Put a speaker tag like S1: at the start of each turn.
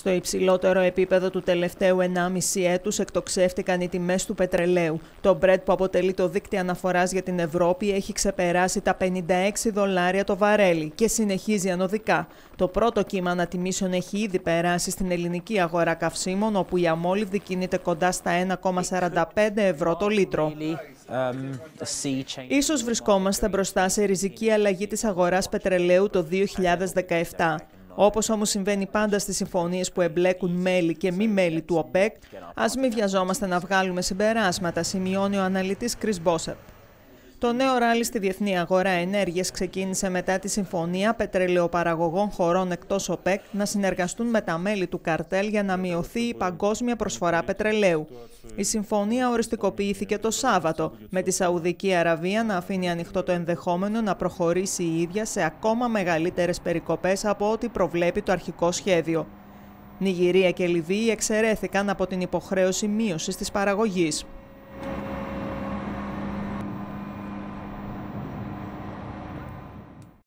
S1: Στο υψηλότερο επίπεδο του τελευταίου 1,5 έτους εκτοξεύτηκαν οι τιμές του πετρελαίου. Το Brent που αποτελεί το δίκτυο αναφοράς για την Ευρώπη έχει ξεπεράσει τα 56 δολάρια το βαρέλι και συνεχίζει ανωδικά. Το πρώτο κύμα ανατιμήσεων έχει ήδη περάσει στην ελληνική αγορά καυσίμων, όπου η αμόλυβδη κινείται κοντά στα 1,45 ευρώ το λίτρο. Ίσως βρισκόμαστε μπροστά σε ριζική αλλαγή της αγοράς πετρελαίου το 2017. Όπως όμως συμβαίνει πάντα στις συμφωνίες που εμπλέκουν μέλη και μη μέλη του ΟΠΕΚ, ας μην βιαζόμαστε να βγάλουμε συμπεράσματα, σημειώνει ο αναλυτής Κρυς Μπόσερτ. Το νέο ράλι στη διεθνή αγορά ενέργειας ξεκίνησε μετά τη συμφωνία πετρελαιοπαραγωγών χωρών εκτός ΟΠΕΚ να συνεργαστούν με τα μέλη του καρτέλ για να μειωθεί η παγκόσμια προσφορά πετρελαίου. Η συμφωνία οριστικοποιήθηκε το Σάββατο, με τη Σαουδική Αραβία να αφήνει ανοιχτό το ενδεχόμενο να προχωρήσει η ίδια σε ακόμα μεγαλύτερες περικοπές από ό,τι προβλέπει το αρχικό σχέδιο. Νιγηρία και Λιβύη εξαιρέθηκαν από την υποχρέωση μείωσης της παραγωγής.